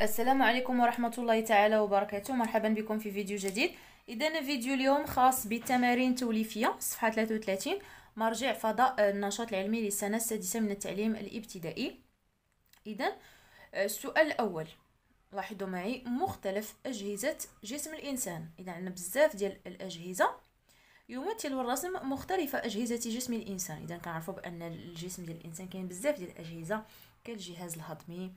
السلام عليكم ورحمة الله تعالى وبركاته مرحبا بكم في فيديو جديد إذا فيديو اليوم خاص بالتمارين التوليفية صفحة 33 مرجع فضاء آه، النشاط العلمي للسنة السادسة من التعليم الابتدائي إذا آه، السؤال الأول لاحظوا معي مختلف أجهزة جسم الإنسان إذا عندنا بزاف ديال الأجهزة يمثل الرسم مختلف أجهزة جسم الإنسان إذا كنعرفوا بأن الجسم ديال الإنسان كاين بزاف ديال الأجهزة كالجهاز الهضمي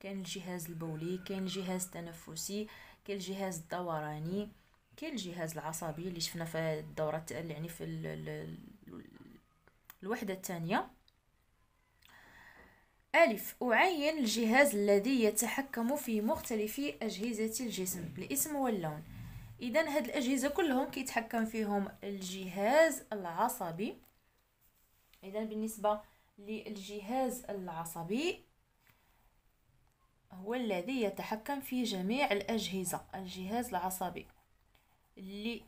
كاين الجهاز البولي كاين الجهاز التنفسي كاين الجهاز الدوراني كاين الجهاز العصبي اللي شفنا في الدورة يعني في الـ الـ الوحدة الثانية ألف أعين الجهاز الذي يتحكم في مختلف أجهزة الجسم الاسم واللون إذا هاد الأجهزة كلهم كيتحكم فيهم الجهاز العصبي إذا بالنسبة للجهاز العصبي هو الذي يتحكم في جميع الأجهزة الجهاز العصبي اللي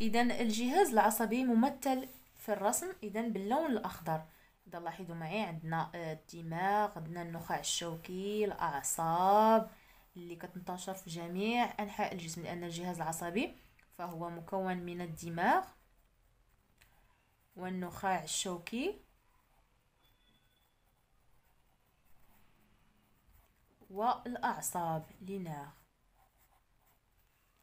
إذا الجهاز العصبي ممثل في الرسم إذا باللون الأخضر إذا لاحظوا معي عندنا آه، الدماغ عندنا النخاع الشوكي الأعصاب اللي كتنتشر في جميع أنحاء الجسم لأن الجهاز العصبي فهو مكون من الدماغ والنخاع الشوكي والأعصاب لينير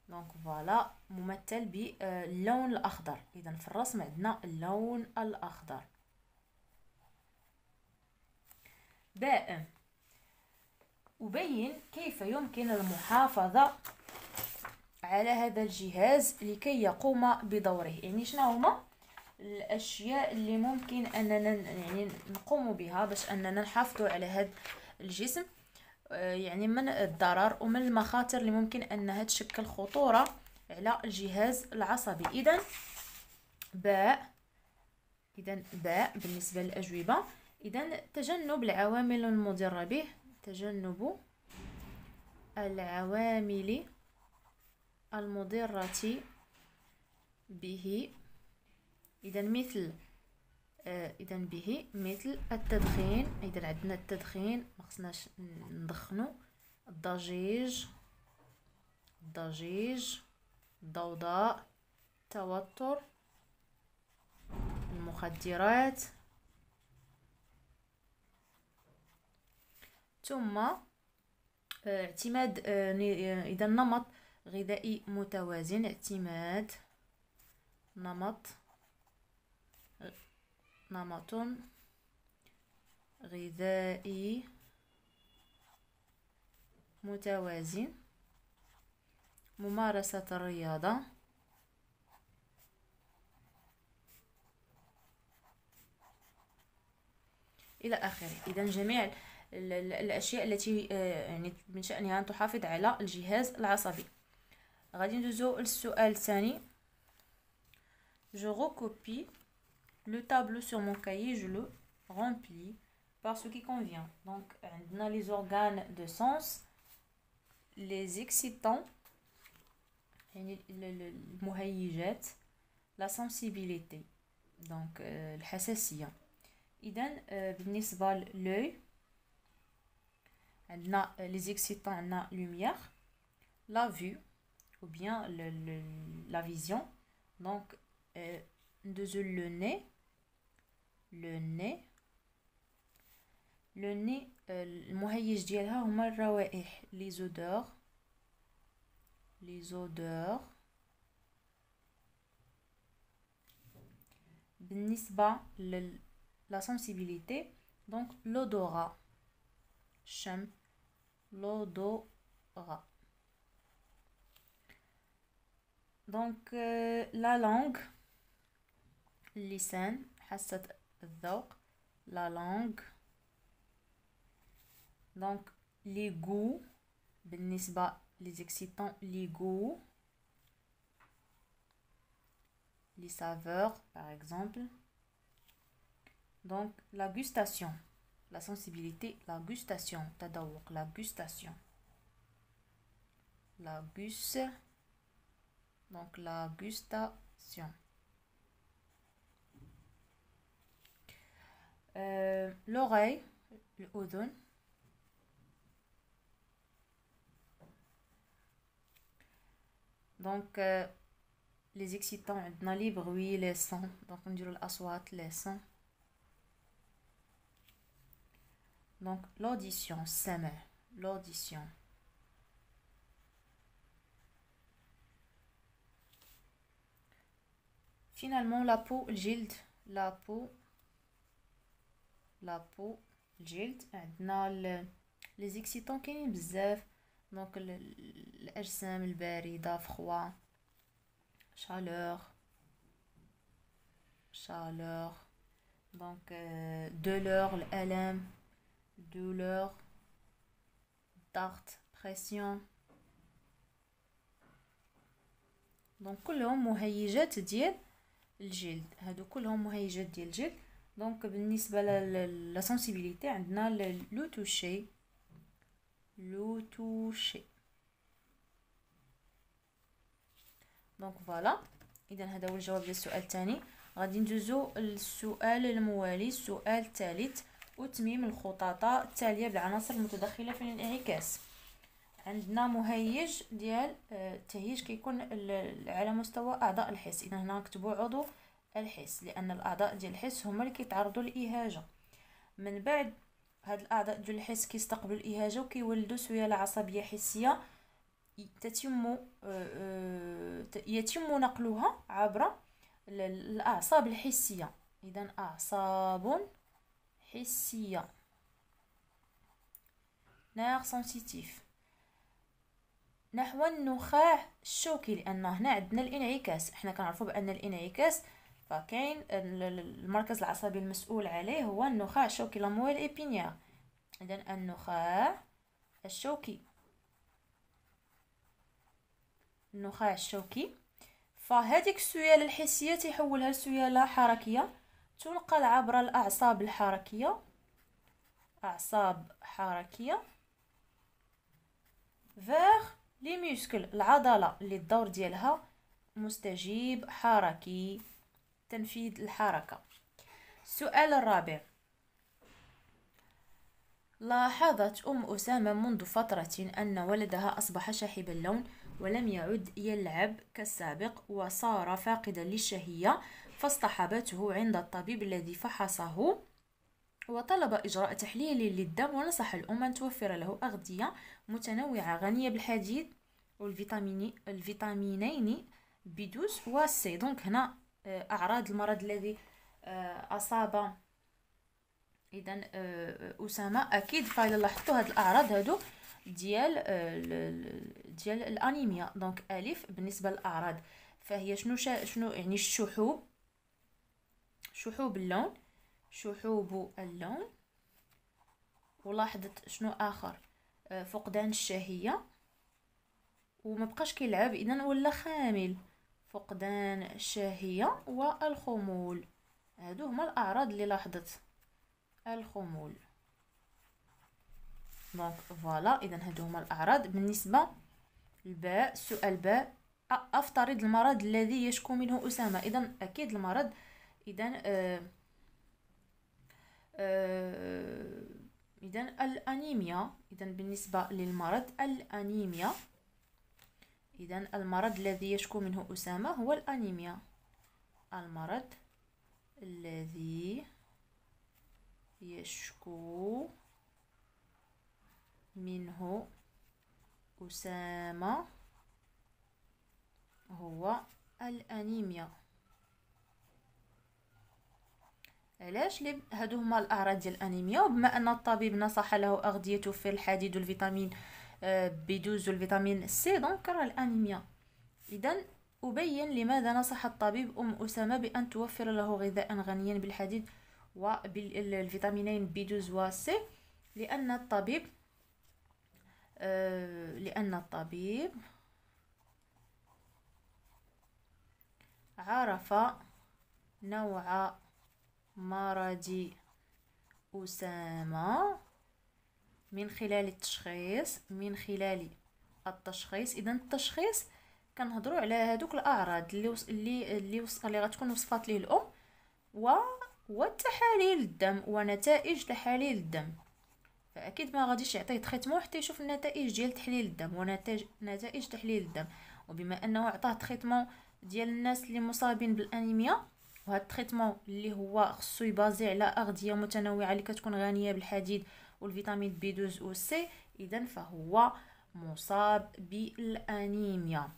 دونك فوالا ممثل باللون الأخضر إذا في الرسم عندنا اللون الأخضر باء أبين كيف يمكن المحافظة على هذا الجهاز لكي يقوم بدوره يعني شنو هما الاشياء اللي ممكن اننا يعني نقوم بها باش اننا نحافظوا على هذا الجسم آه، يعني من الضرر ومن المخاطر اللي ممكن انها تشكل خطورة على الجهاز العصبي اذا باء اذا باء بالنسبة للاجوبة اذا تجنب العوامل المضرة به تجنب العوامل المضرة به إذا مثل آه، اذا به مثل التدخين اذا عندنا التدخين ما خصناش ندخنو الضجيج الضجيج الضوضاء التوتر المخدرات ثم آه، اعتماد آه، اذا نمط غذائي متوازن اعتماد نمط نمط غذائي متوازن ممارسة الرياضة إلى آخره إذا جميع الأشياء التي آه، يعني من شأنها أن تحافظ على الجهاز العصبي غادي ندوزو للسؤال الثاني جو recopie le tableau sur mon cahier, je le remplis par ce qui convient. Donc, on euh, a les organes de sens, les excitants, le la sensibilité, donc euh, le hassassia. a l'œil, on les excitants la lumière, la vue ou bien la vision. Donc, a euh, le nez, le nez. Le nez, le euh, je le haut, le haut, le les odeurs. les le haut, le la le donc l'odorat. haut, le donc euh, le langue, la langue. Donc, les goûts, les excitants, les goûts, les saveurs, par exemple. Donc, la gustation, la sensibilité, la gustation, tadawok, la gustation. La gus, donc la gustation. Euh, l'oreille, l'odon, donc euh, les excitants, dans les bruits, les sons, donc on dit les sons. Donc l'audition, sème, l'audition. Finalement, la peau, le la peau, la peau, euh, le gel. On a les excitants qui sont bizarres. Donc, l'ergème, le baril, le froid, la chaleur, la euh, douleur, la douleur, la tartre, la pression. Donc, tout le monde est en train de faire le gel. Tout euh, le monde est en train de faire le gel. دونك بالنسبه لا سنسيبيليتي عندنا لو توشي لو توشي دونك فوالا اذا هذا هو الجواب ديال السؤال الثاني غادي ندوزو للسؤال الموالي السؤال الثالث وتميم الخطاطه التاليه بالعناصر المتدخله في الانعكاس عندنا مهيج ديال آه، التهيج كيكون على مستوى اعضاء الحس اذا هنا نكتبوا عضو الحس لان الاعضاء ديال الحس هما اللي كيتعرضوا للاهاجه من بعد هاد الاعضاء ديال الحس كيستقبلوا الاهاجه وكيولدوا سياله عصبيه حسيه تتم آه، آه، يتم نقلها عبر الاعصاب الحسيه اذا اعصاب حسيه نير سنسيتيف نحو النخاع الشوكي لان هنا عندنا الانعكاس احنا كنعرفوا بان الانعكاس فكاين المركز العصبي المسؤول عليه هو النخاع الشوكي مويل ايبينيار اذا النخاع الشوكي النخاع الشوكي فهذيك السيال الحسية تحولها لسيالة حركية تنقل عبر الأعصاب الحركية أعصاب حركية فيغ لي العضلة اللي الدور ديالها مستجيب حركي تنفيذ الحركة السؤال الرابع لاحظت أم أسامة منذ فترة أن ولدها أصبح شاحب اللون ولم يعد يلعب كالسابق وصار فاقدا للشهية فاصطحبته عند الطبيب الذي فحصه وطلب إجراء تحليل للدم ونصح الأم أن توفر له أغذية متنوعة غنية بالحديد والفيتامينين بدوس و سي دونك هنا آه، أعراض المرض الذي آه، أصاب إذا آه، أسامة أكيد فايل لاحظتوا هاد الأعراض هادو ديال ديال الأنيميا دونك ألف بالنسبة للأعراض فهي شنو شا شنو يعني الشحوب شحوب اللون شحوب اللون ولاحظت شنو اخر فقدان الشهيه وما بقاش كيلعب اذا ولا خامل فقدان الشهية والخمول هادو هما الأعراض اللي لاحظت الخمول دونك فوالا إذا هادو هما الأعراض بالنسبة لباء سؤال باء أفترض المرض الذي يشكو منه أسامة إذا أكيد المرض إذا آه، آه، إذا الأنيميا إذا بالنسبة للمرض الأنيميا إذا المرض الذي يشكو منه أسامة هو الأنيميا المرض الذي يشكو منه أسامة هو الأنيميا علاش هادو هما الاعراض ديال الانيميا وبما ان الطبيب نصح له اغذيته في الحديد والفيتامين آه، بيجوزوا الفيتامين سي دونك راه الانيميا اذا أبين لماذا نصح الطبيب أم أسامة بأن توفر له غذاء غنيا بالحديد وبالفيتامينين بي وسي لأن الطبيب آه، لأن الطبيب عرف نوع مرض أسامة من خلال التشخيص من خلال التشخيص اذا التشخيص كنهضروا على هذوك الاعراض اللي وص... اللي اللي, وص... اللي غتكون وصفات ليه الام و والتحاليل الدم ونتائج تحاليل الدم فاكيد ما غاديش يعطيه تريتمون حتى يشوف النتائج ديال تحليل الدم ونتائج نتائج تحليل الدم وبما انه عطاه تريتمون ديال الناس اللي مصابين بالانيميا وهاد التريتمون اللي هو خصو يبازي على اغذيه متنوعه اللي كتكون غنيه بالحديد والفيتامين بي 2 او سي اذا فهو مصاب بالانيميا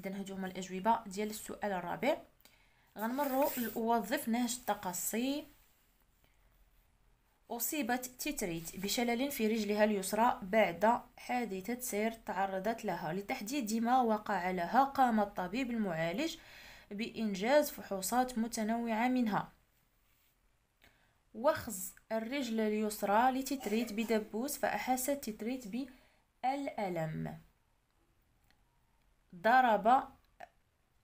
اذا هادو هما الاجوبه ديال السؤال الرابع غنمروا لوظف نهج التقصي أصيبت تيتريت بشلل في رجلها اليسرى بعد حادثة سير تعرضت لها لتحديد ما وقع لها قام الطبيب المعالج بإنجاز فحوصات متنوعة منها وخز الرجل اليسرى لتتريت بدبوس فأحست تتريت بالألم ضرب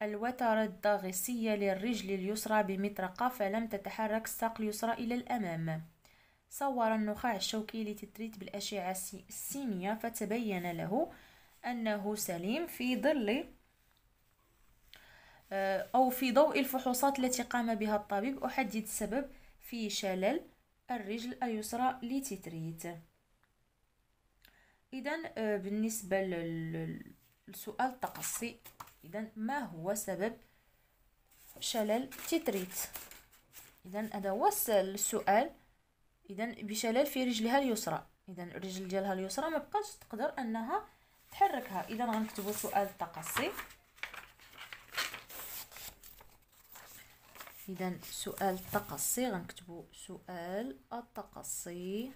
الوتر الضاغسية للرجل اليسرى بمطرقة فلم تتحرك الساق اليسرى إلى الأمام صور النخاع الشوكي لتتريت بالأشعة السينية فتبين له أنه سليم في ظل آه، أو في ضوء الفحوصات التي قام بها الطبيب أحدد السبب في شلل الرجل اليسرى لتتريت اذا آه، بالنسبه للسؤال التقصي اذا ما هو سبب شلل تتريت اذا هذا هو السؤال اذا بشلل في رجلها اليسرى اذا الرجل ديالها اليسرى ما بقاش تقدر انها تحركها اذا غنكتبوا سؤال تقصي اذا سؤال التقصي غنكتبو سؤال التقصي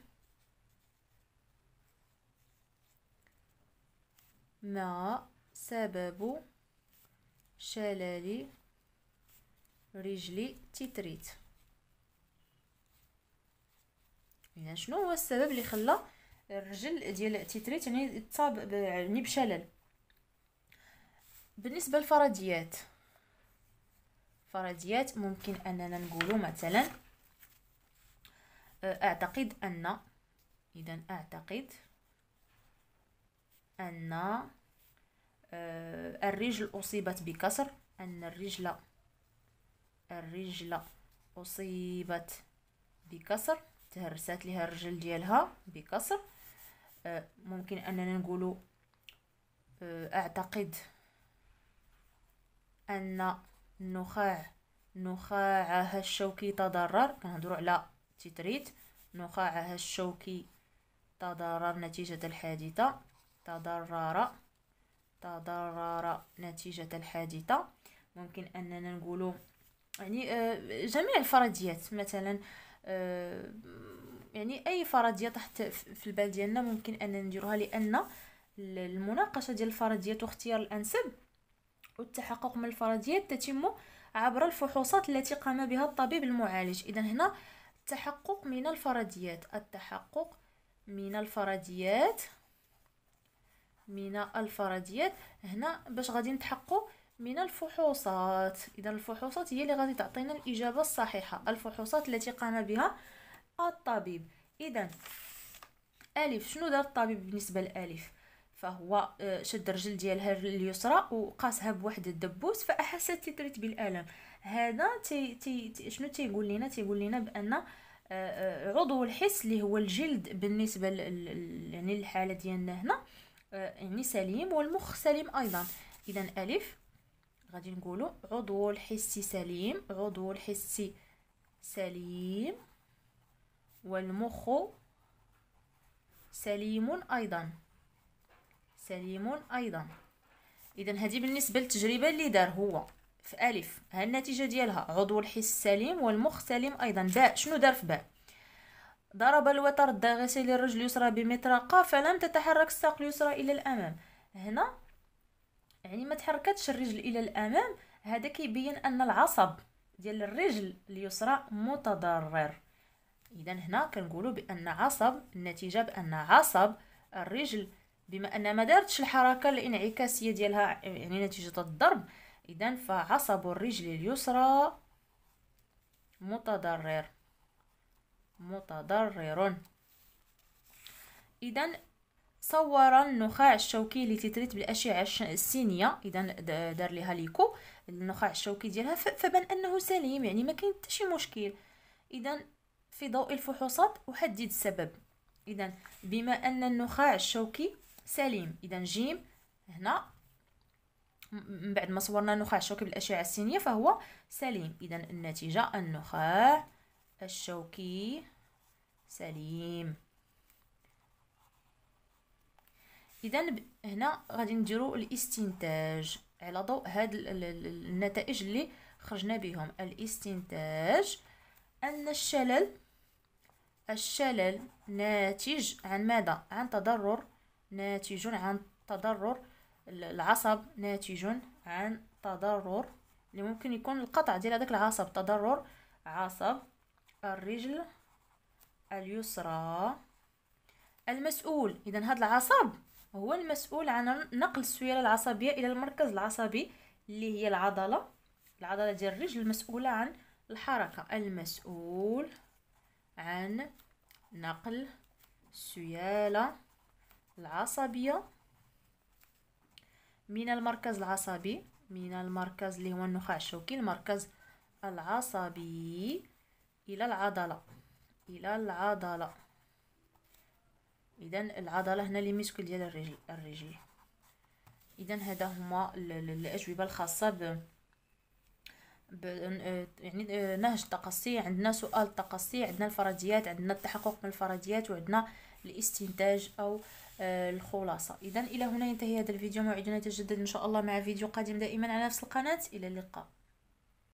ما سبب شلل رجلي تيتريت اذا شنو هو السبب اللي خلى الرجل ديال تيتريت يعني تصاب يعني بشلل بالنسبه للفرضيات الفرضيات ممكن اننا نقول مثلا آه، اعتقد ان اذا اعتقد ان آه، الرجل اصيبت بكسر ان الرجل الرجل اصيبت بكسر تهرسات لها الرجل ديالها بكسر آه، ممكن اننا نقولوا اعتقد ان نخاع نخاعها الشوكي تضرر كنهضرو على تيتريت نخاعها الشوكي تضرر نتيجة الحادثة تضرر تضرر نتيجة الحادثة ممكن أننا نقولو يعني آه، جميع الفرضيات مثلا آه، يعني أي فرضية تحت في البال ديالنا ممكن أننا نديروها لأن المناقشة ديال الفرضيات واختيار الأنسب والتحقق من الفرضيات تتم عبر الفحوصات التي قام بها الطبيب المعالج اذا هنا التحقق من الفرضيات التحقق من الفرضيات من الفرضيات هنا باش غادي نتحقق من الفحوصات اذا الفحوصات هي اللي غادي تعطينا الاجابه الصحيحه الفحوصات التي قام بها الطبيب اذا الف شنو دار الطبيب بالنسبه لالف فهو آه، شد الرجل ديالها اليسرى وقاسها بواحد الدبوس فاحست تترت بالالم هذا تي تي شنو تيقول لنا تيقول لنا بان آه، آه، عضو الحس اللي هو الجلد بالنسبه يعني الحاله ديالنا هنا يعني سليم والمخ سليم ايضا اذا الف غادي نقولوا عضو الحسي سليم عضو الحسي سليم والمخ سليم ايضا سليم أيضا إذا هذه بالنسبة للتجربة اللي دار هو في ألف ها النتيجة ديالها عضو الحس سليم والمخ سليم أيضا باء شنو دار في باء ضرب الوتر الداغسي للرجل اليسرى بمطرقة فلم تتحرك الساق اليسرى إلى الأمام هنا يعني ما تحركتش الرجل إلى الأمام هذا كيبين أن العصب ديال الرجل اليسرى متضرر إذا هنا كنقولوا بأن عصب النتيجة بأن عصب الرجل بما ان ما دارتش الحركه الانعكاسيه ديالها يعني نتيجه الضرب اذا فعصب الرجل اليسرى متضرر متضرر اذا صور النخاع الشوكي تتريت بالاشعه السينيه اذا دار ليها ليكو النخاع الشوكي ديالها فبان انه سليم يعني ما كاين حتى شي مشكل اذا في ضوء الفحوصات احدد السبب اذا بما ان النخاع الشوكي سليم اذا جيم هنا من بعد ما صورنا النخاع الشوكي بالاشعه السينيه فهو سليم اذا النتيجه النخاع الشوكي سليم اذا هنا غادي نديرو الاستنتاج على ضوء هاد النتائج اللي خرجنا بهم الاستنتاج ان الشلل الشلل ناتج عن ماذا عن تضرر ناتج عن تضرر العصب ناتج عن تضرر اللي ممكن يكون القطع ديال هذاك العصب تضرر عصب الرجل اليسرى المسؤول اذا هذا العصب هو المسؤول عن نقل السيوله العصبيه الى المركز العصبي اللي هي العضله العضله ديال الرجل المسؤوله عن الحركه المسؤول عن نقل السياله العصبية من المركز العصبي من المركز اللي هو النخاع الشوكي المركز العصبي إلى العضلة إلى العضلة إذا العضلة هنا لي ميسكل ديال الرجل الرجل إذا هذا هما الأجوبة الخاصة ب يعني آه، نهج التقصي عندنا سؤال التقصي عندنا الفرضيات عندنا التحقق من الفرضيات وعندنا الاستنتاج او آه، الخلاصه اذا الى هنا ينتهي هذا الفيديو موعدنا يتجدد ان شاء الله مع فيديو قادم دائما على نفس القناه الى اللقاء